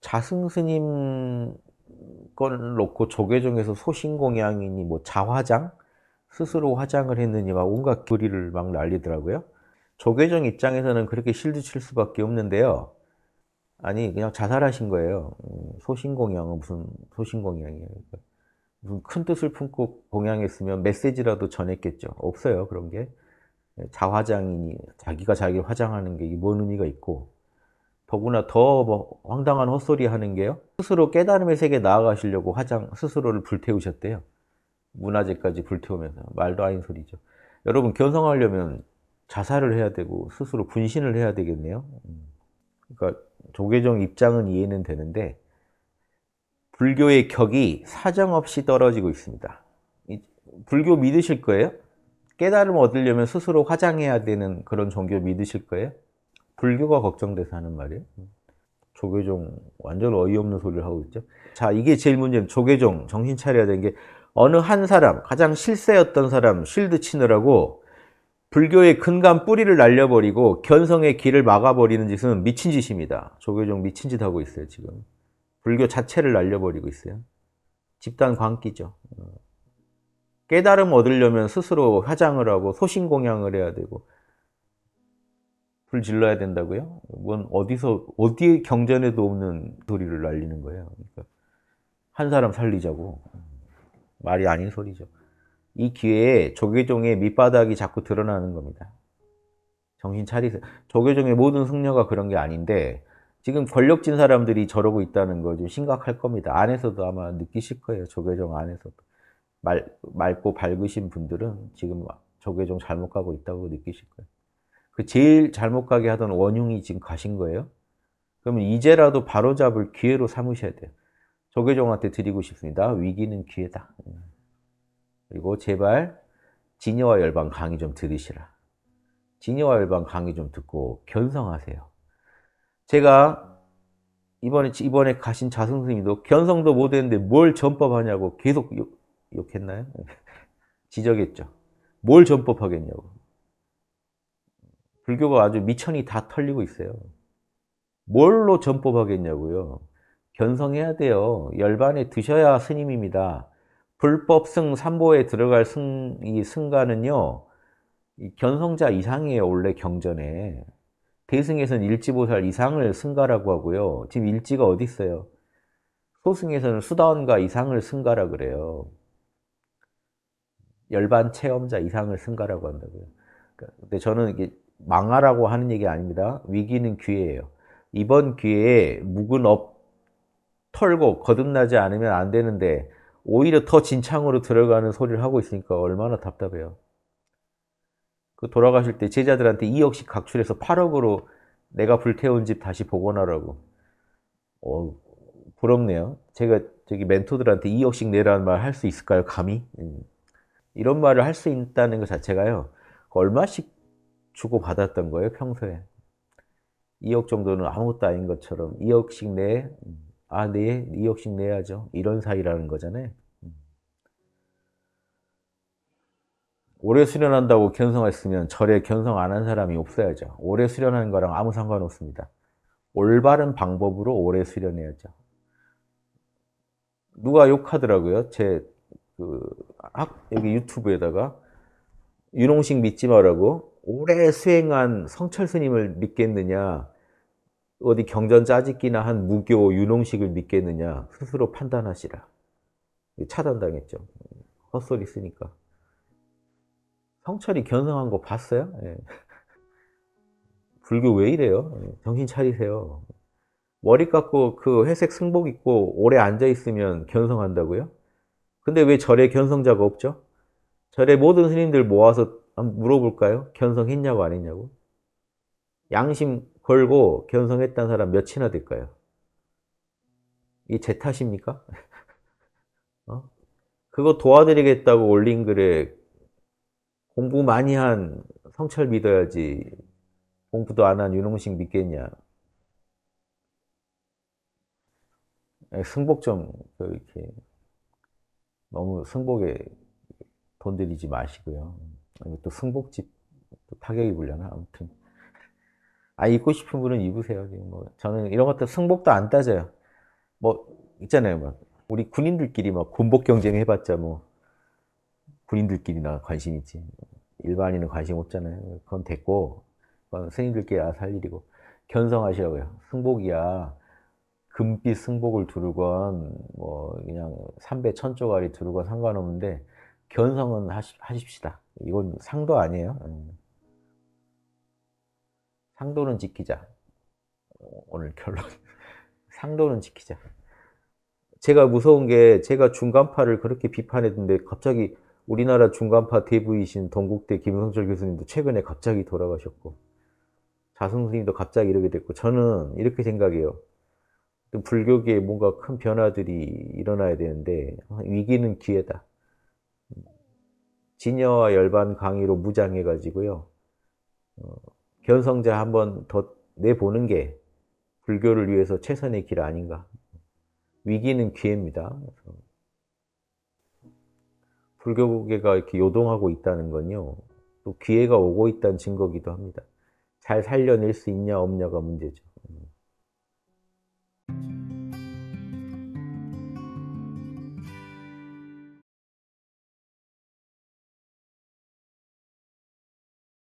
자승 스님 건 놓고 조계종에서 소신공양이니 뭐 자화장 스스로 화장을 했느니 막 온갖 교리를 막 날리더라고요. 조계종 입장에서는 그렇게 실드 칠 수밖에 없는데요. 아니 그냥 자살하신 거예요. 음, 소신공양은 무슨 소신공양이에요. 무슨 큰 뜻을 품고 공양했으면 메시지라도 전했겠죠. 없어요 그런 게. 네, 자화장이니 자기가 자기 화장하는 게 뭔 의미가 있고 더구나 더뭐 황당한 헛소리 하는 게요. 스스로 깨달음의 세계에 나아가시려고 화장 스스로를 불태우셨대요. 문화재까지 불태우면서 말도 아닌 소리죠. 여러분 견성하려면 자살을 해야 되고 스스로 분신을 해야 되겠네요. 음. 그러니까 조계종 입장은 이해는 되는데 불교의 격이 사정없이 떨어지고 있습니다. 불교 믿으실 거예요? 깨달음 얻으려면 스스로 화장해야 되는 그런 종교 믿으실 거예요? 불교가 걱정돼서 하는 말이에요. 조계종 완전 어이없는 소리를 하고 있죠. 자, 이게 제일 문제는 조계종 정신 차려야 되는 게 어느 한 사람, 가장 실세였던 사람 실드 치느라고 불교의 근간 뿌리를 날려버리고 견성의 길을 막아버리는 짓은 미친 짓입니다. 조계종 미친 짓 하고 있어요, 지금. 불교 자체를 날려버리고 있어요. 집단 광기죠. 어. 깨달음 얻으려면 스스로 화장을 하고 소신공양을 해야 되고 불 질러야 된다고요? 뭔 어디서 어디에 경전에도 없는 소리를 날리는 거예요. 그러니까 한 사람 살리자고 말이 아닌 소리죠. 이 기회에 조계종의 밑바닥이 자꾸 드러나는 겁니다. 정신 차리세요. 조계종의 모든 승려가 그런 게 아닌데 지금 권력진 사람들이 저러고 있다는 거좀 심각할 겁니다. 안에서도 아마 느끼실 거예요. 조계종 안에서도. 말, 맑고 밝으신 분들은 지금 조계종 잘못 가고 있다고 느끼실 거예요. 그 제일 잘못 가게 하던 원흉이 지금 가신 거예요. 그러면 이제라도 바로잡을 기회로 삼으셔야 돼요. 조계종한테 드리고 싶습니다. 위기는 기회다. 그리고 제발 진여와 열방 강의 좀 들으시라. 진여와 열방 강의 좀 듣고 견성하세요. 제가 이번에 이번에 가신 자승 스님도 견성도 못했는데 뭘 전법하냐고 계속 욕, 욕했나요? 지적했죠. 뭘 전법하겠냐고. 불교가 아주 미천이 다 털리고 있어요. 뭘로 전법하겠냐고요. 견성해야 돼요. 열반에 드셔야 스님입니다. 불법승 삼보에 들어갈 승, 이 승가는요. 이 견성자 이상이에요. 원래 경전에. 대승에서는 일지보살 이상을 승가라고 하고요. 지금 일지가 어디 있어요? 소승에서는 수다원과 이상을 승가라 그래요. 열반 체험자 이상을 승가라고 한다고요. 그러니까 근데 저는 이게 망하라고 하는 얘기 아닙니다. 위기는 기회예요. 이번 기회에 묵은 업 털고 거듭나지 않으면 안 되는데 오히려 더 진창으로 들어가는 소리를 하고 있으니까 얼마나 답답해요. 그 돌아가실 때 제자들한테 2억씩 각출해서 8억으로 내가 불태운 집 다시 복원하라고. 어, 부럽네요. 제가 저기 멘토들한테 2억씩 내라는 말 할 수 있을까요? 감히? 음. 이런 말을 할 수 있다는 것 자체가요. 그 얼마씩 주고받았던 거예요, 평소에. 2억 정도는 아무것도 아닌 것처럼 2억씩 내, 아, 네, 2억씩 내야죠. 이런 사이라는 거잖아요. 오래 수련한다고 견성했으면 절에 견성 안 한 사람이 없어야죠. 오래 수련하는 거랑 아무 상관없습니다. 올바른 방법으로 오래 수련해야죠. 누가 욕하더라고요. 제, 그, 학, 여기 유튜브에다가, 유홍식 믿지 말라고 오래 수행한 성철 스님을 믿겠느냐, 어디 경전 짜짓기나 한 무교 유농식을 믿겠느냐, 스스로 판단하시라. 차단당했죠. 헛소리 쓰니까. 성철이 견성한 거 봤어요? 예. 불교 왜 이래요? 예. 정신 차리세요. 머리 깎고 그 회색 승복 입고 오래 앉아 있으면 견성한다고요? 근데 왜 절에 견성자가 없죠? 절에 모든 스님들 모아서 한번 물어볼까요? 견성했냐고 안 했냐고? 양심 걸고 견성했다는 사람 몇이나 될까요? 이게 제 탓입니까? 어? 그거 도와드리겠다고 올린 글에 공부 많이 한 성철 믿어야지 공부도 안 한 윤홍식 믿겠냐. 예, 승복 좀 그 이렇게 너무 승복에 돈 들이지 마시고요. 또 승복집 또 타격이 불려나 아무튼 아 입고 싶은 분은 입으세요 지금 뭐 저는 이런 것도 승복도 안 따져요 뭐 있잖아요 막 우리 군인들끼리 막 군복 경쟁 해봤자 뭐 군인들끼리나 관심 있지 일반인은 관심 없잖아요 그건 됐고 그건 스님들끼리 알아서 일이고 견성하시라고요 승복이야 금빛 승복을 두르건 뭐 그냥 삼배 천조가리 두르건 상관없는데 견성은 하시, 하십시다 이건 상도 아니에요. 음. 상도는 지키자. 어, 오늘 결론. 상도는 지키자. 제가 무서운 게 제가 중간파를 그렇게 비판했는데 갑자기 우리나라 중간파 대부이신 동국대 김성철 교수님도 최근에 갑자기 돌아가셨고 자승 선생님도 갑자기 이렇게 됐고 저는 이렇게 생각해요. 불교계에 뭔가 큰 변화들이 일어나야 되는데 어, 위기는 기회다. 진여와 열반 강의로 무장해가지고요. 어, 견성자 한 번 더 내보는 게 불교를 위해서 최선의 길 아닌가. 위기는 기회입니다. 불교계가 이렇게 요동하고 있다는 건요. 또 기회가 오고 있다는 증거기도 합니다. 잘 살려낼 수 있냐 없냐가 문제죠.